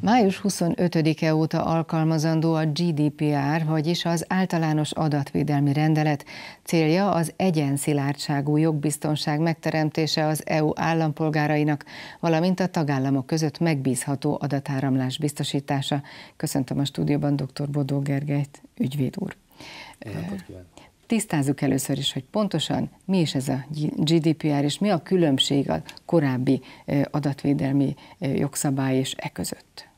Május 25-e óta alkalmazandó a GDPR, vagyis az általános adatvédelmi rendelet. Célja az egyenszilárdságú jogbiztonság megteremtése az EU állampolgárainak, valamint a tagállamok között megbízható adatáramlás biztosítása. Köszöntöm a stúdióban dr. Bodó Gergelyt, ügyvéd úr. Tisztázzuk először is, hogy pontosan mi is ez a GDPR, és mi a különbség a korábbi adatvédelmi jogszabály és e között.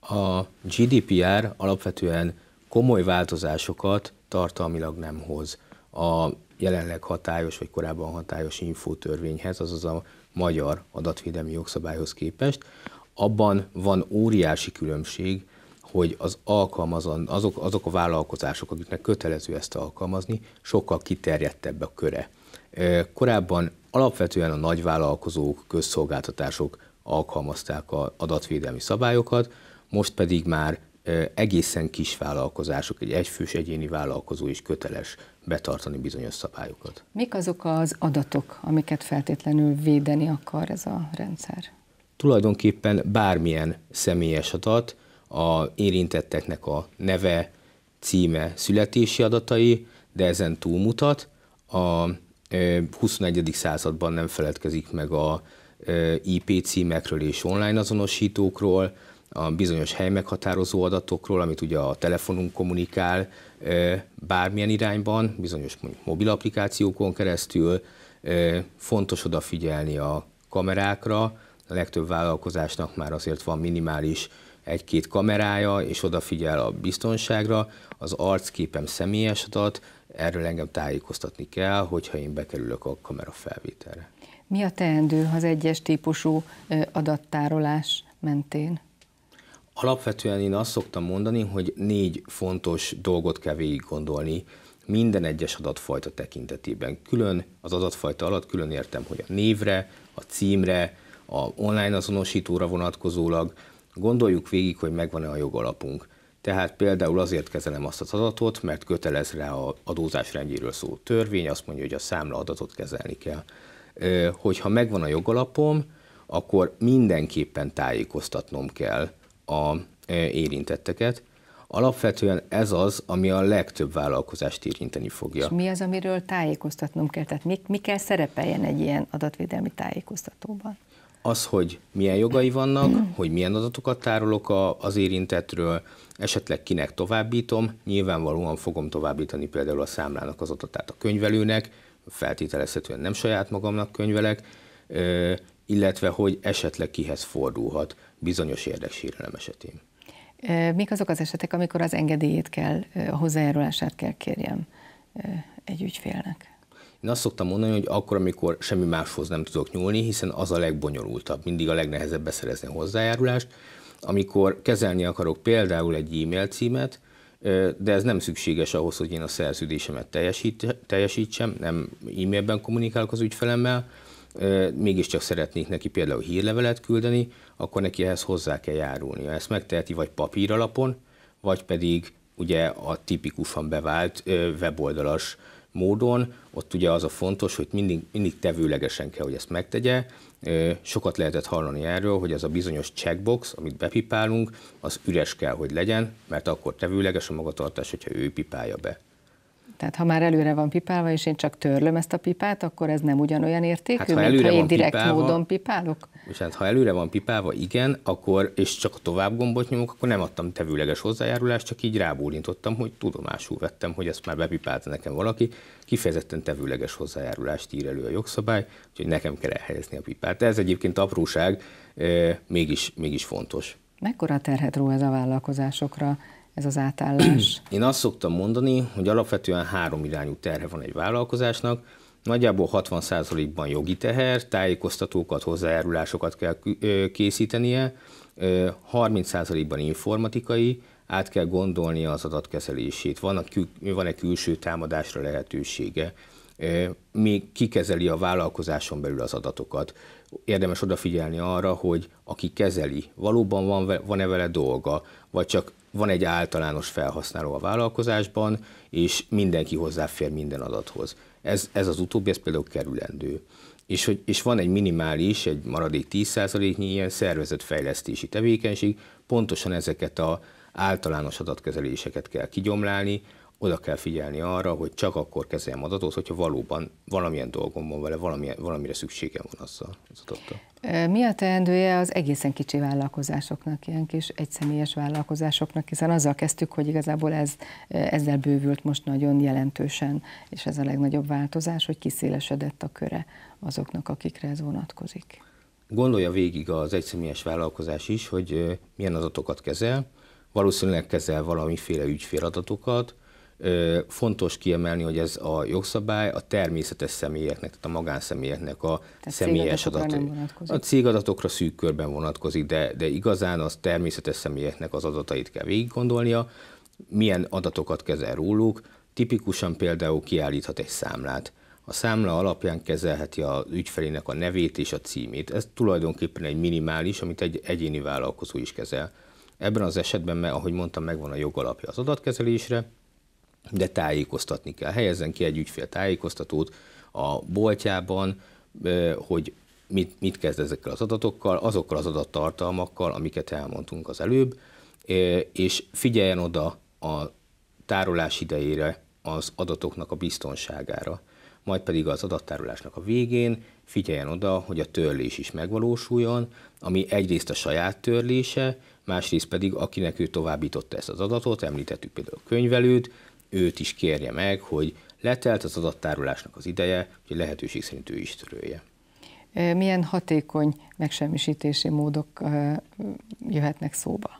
A GDPR alapvetően komoly változásokat tartalmilag nem hoz. A jelenleg hatályos vagy korábban hatályos infótörvényhez, azaz a magyar adatvédelmi jogszabályhoz képest, abban van óriási különbség, hogy az alkalmazan, azok, azok a vállalkozások, akiknek kötelező ezt alkalmazni, sokkal kiterjedtebb a köre. Korábban alapvetően a nagyvállalkozók, közszolgáltatások alkalmazták az adatvédelmi szabályokat, most pedig már egészen kis vállalkozások, egy egyfős egyéni vállalkozó is köteles betartani bizonyos szabályokat. Mik azok az adatok, amiket feltétlenül védeni akar ez a rendszer? Tulajdonképpen bármilyen személyes adat, a érintetteknek a neve, címe, születési adatai, de ezen túlmutat. A 21. században nem feledkezik meg a IP címekről és online azonosítókról, a bizonyos helymeghatározó adatokról, amit ugye a telefonunk kommunikál bármilyen irányban, bizonyos mondjuk mobil applikációkon keresztül. Fontos odafigyelni a kamerákra, a legtöbb vállalkozásnak már azért van minimális egy-két kamerája, és odafigyel a biztonságra, az arcképem személyes adat, erről engem tájékoztatni kell, hogyha én bekerülök a kamera felvételre. Mi a teendő az egyes típusú adattárolás mentén? Alapvetően én azt szoktam mondani, hogy négy fontos dolgot kell végig gondolni minden egyes adatfajta tekintetében. Külön az adatfajta alatt külön értem, hogy a névre, a címre, a online azonosítóra vonatkozólag, Gondoljuk végig, hogy megvan-e a jogalapunk. Tehát például azért kezelem azt az adatot, mert kötelez rá a adózás rendjéről szó törvény, azt mondja, hogy a számla adatot kezelni kell. Hogyha megvan a jogalapom, akkor mindenképpen tájékoztatnom kell a érintetteket. Alapvetően ez az, ami a legtöbb vállalkozást érinteni fogja. És mi az, amiről tájékoztatnom kell? Tehát mi, mi kell szerepeljen egy ilyen adatvédelmi tájékoztatóban? az, hogy milyen jogai vannak, hogy milyen adatokat tárolok a, az érintetről, esetleg kinek továbbítom, nyilvánvalóan fogom továbbítani például a számlának az adatát a könyvelőnek, feltételezhetően nem saját magamnak könyvelek, illetve hogy esetleg kihez fordulhat bizonyos érdeksérelem esetén. Mik azok az esetek, amikor az engedélyét kell, a hozzájárulását kell kérjem egy ügyfélnek? Én azt szoktam mondani, hogy akkor, amikor semmi máshoz nem tudok nyúlni, hiszen az a legbonyolultabb, mindig a legnehezebb beszerezni a hozzájárulást. Amikor kezelni akarok például egy e-mail címet, de ez nem szükséges ahhoz, hogy én a szerződésemet teljesít, teljesítsem, nem e-mailben kommunikálok az ügyfelemmel, mégiscsak szeretnék neki például hírlevelet küldeni, akkor neki ehhez hozzá kell járulnia. Ezt megteheti vagy papír alapon, vagy pedig ugye a tipikusan bevált weboldalas módon, ott ugye az a fontos, hogy mindig, mindig tevőlegesen kell, hogy ezt megtegye. Sokat lehetett hallani erről, hogy az a bizonyos checkbox, amit bepipálunk, az üres kell, hogy legyen, mert akkor tevőleges a magatartás, hogyha ő pipálja be. Tehát ha már előre van pipálva, és én csak törlöm ezt a pipát, akkor ez nem ugyanolyan értékű, hát, ha mint ha én direkt pipálva, módon pipálok? Bocsánat, ha előre van pipálva, igen, akkor, és csak tovább gombot nyomok, akkor nem adtam tevőleges hozzájárulást, csak így rábólintottam, hogy tudomásul vettem, hogy ezt már bepipálta nekem valaki. Kifejezetten tevőleges hozzájárulást ír elő a jogszabály, úgyhogy nekem kell elhelyezni a pipát. De ez egyébként apróság, eh, mégis, mégis fontos. Mekkora terhet ró ez a vállalkozásokra? ez az átállás? Én azt szoktam mondani, hogy alapvetően három irányú terhe van egy vállalkozásnak, Nagyjából 60%-ban jogi teher, tájékoztatókat, hozzájárulásokat kell készítenie, 30%-ban informatikai, át kell gondolni az adatkezelését, van, e kül, van külső támadásra lehetősége, mi kikezeli a vállalkozáson belül az adatokat. Érdemes odafigyelni arra, hogy aki kezeli, valóban van, van-e vele dolga, vagy csak van egy általános felhasználó a vállalkozásban, és mindenki hozzáfér minden adathoz. Ez, ez az utóbbi, ez például kerülendő. És, hogy, és van egy minimális, egy maradék 10%-nyi ilyen szervezetfejlesztési tevékenység, pontosan ezeket a általános adatkezeléseket kell kigyomlálni, oda kell figyelni arra, hogy csak akkor kezeljem adatot, hogyha valóban valamilyen dolgom van vele, valamilyen, valamire szükségem van azzal az adattal. Mi a teendője az egészen kicsi vállalkozásoknak, ilyen kis egyszemélyes vállalkozásoknak, hiszen azzal kezdtük, hogy igazából ez, ezzel bővült most nagyon jelentősen, és ez a legnagyobb változás, hogy kiszélesedett a köre azoknak, akikre ez vonatkozik. Gondolja végig az egyszemélyes vállalkozás is, hogy milyen adatokat kezel, valószínűleg kezel valamiféle ügyféladatokat, Fontos kiemelni, hogy ez a jogszabály a természetes személyeknek, tehát a magánszemélyeknek a tehát személyes adatai. A cégadatokra szűk körben vonatkozik, de, de igazán az természetes személyeknek az adatait kell végig gondolnia, milyen adatokat kezel róluk, tipikusan például kiállíthat egy számlát. A számla alapján kezelheti az ügyfelének a nevét és a címét. Ez tulajdonképpen egy minimális, amit egy egyéni vállalkozó is kezel. Ebben az esetben, mert ahogy mondtam, megvan a jogalapja az adatkezelésre, de tájékoztatni kell. Helyezzen ki egy ügyfél tájékoztatót a boltjában, hogy mit, mit kezd ezekkel az adatokkal, azokkal az adattartalmakkal, amiket elmondtunk az előbb, és figyeljen oda a tárolás idejére, az adatoknak a biztonságára, majd pedig az adattárolásnak a végén figyeljen oda, hogy a törlés is megvalósuljon, ami egyrészt a saját törlése, másrészt pedig akinek ő továbbította ezt az adatot, említettük például a könyvelőt, őt is kérje meg, hogy letelt az adattárolásnak az ideje, hogy lehetőség szerint ő is törölje. Milyen hatékony megsemmisítési módok jöhetnek szóba?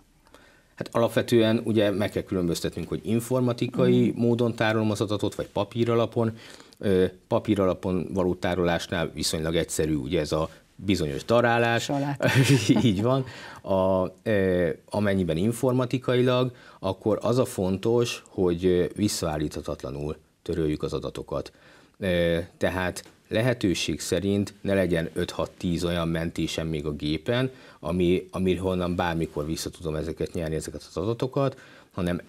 Hát alapvetően ugye meg kell különböztetnünk, hogy informatikai mm. módon tárolom az adatot, vagy papír alapon. Papír alapon való tárolásnál viszonylag egyszerű, ugye ez a bizonyos darálás, így van, a, e, amennyiben informatikailag, akkor az a fontos, hogy visszaállíthatatlanul töröljük az adatokat. E, tehát lehetőség szerint ne legyen 5-6-10 olyan mentésem még a gépen, ami, honnan bármikor vissza tudom ezeket nyerni, ezeket az adatokat, hanem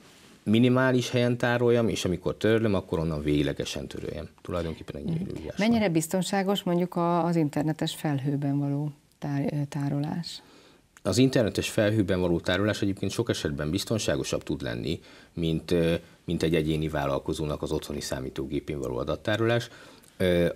minimális helyen tároljam, és amikor törlöm, akkor onnan véglegesen töröljem. Tulajdonképpen egy mm. Mennyire biztonságos mondjuk az internetes felhőben való tárolás? Az internetes felhőben való tárolás egyébként sok esetben biztonságosabb tud lenni, mint, mint egy egyéni vállalkozónak az otthoni számítógépén való adattárolás.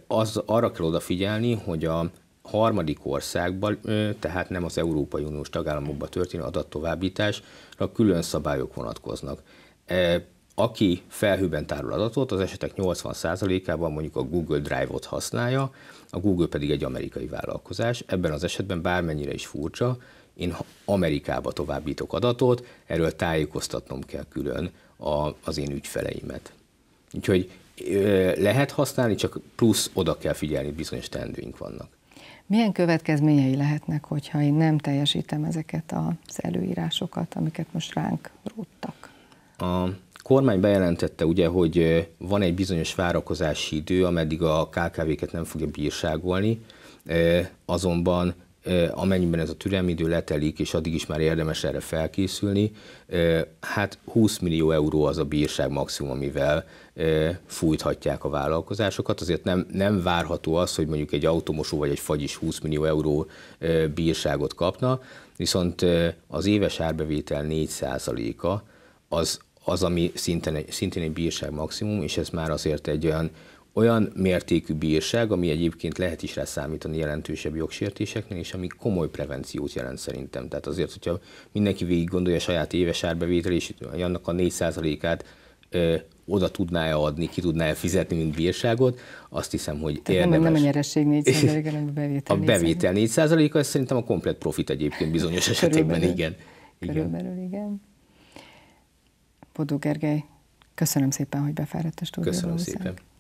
Az, arra kell odafigyelni, hogy a harmadik országban, tehát nem az Európai Uniós tagállamokban történő adattovábbításra külön szabályok vonatkoznak. E, aki felhőben tárol adatot, az esetek 80%-ában mondjuk a Google Drive-ot használja, a Google pedig egy amerikai vállalkozás. Ebben az esetben bármennyire is furcsa, én Amerikába továbbítok adatot, erről tájékoztatnom kell külön a, az én ügyfeleimet. Úgyhogy e, lehet használni, csak plusz oda kell figyelni, bizonyos teendőink vannak. Milyen következményei lehetnek, hogyha én nem teljesítem ezeket az előírásokat, amiket most ránk a kormány bejelentette ugye, hogy van egy bizonyos várakozási idő, ameddig a KKV-ket nem fogja bírságolni, azonban amennyiben ez a türelmidő letelik, és addig is már érdemes erre felkészülni, hát 20 millió euró az a bírság maximum, amivel fújthatják a vállalkozásokat. Azért nem, nem várható az, hogy mondjuk egy automosó vagy egy fagy is 20 millió euró bírságot kapna, viszont az éves árbevétel 4%-a az az, ami szintén egy, szintén egy bírság maximum, és ez már azért egy olyan, olyan mértékű bírság, ami egyébként lehet is rá számítani jelentősebb jogsértéseknél, és ami komoly prevenciót jelent szerintem. Tehát azért, hogyha mindenki végig gondolja a saját éves árbevétel, és annak a 4%-át oda tudná-e adni, ki tudná-e fizetni, mint bírságot, azt hiszem, hogy Tehát érdemes. Nem, nem a nyeresség 4 a bevétel A bevétel 4 ez szerintem a komplet profit egyébként bizonyos esetekben, igen. Körülbelül igen. igen. Bodó Gergely, köszönöm szépen, hogy befáradt a stúdióba. Köszönöm szépen. hozzánk.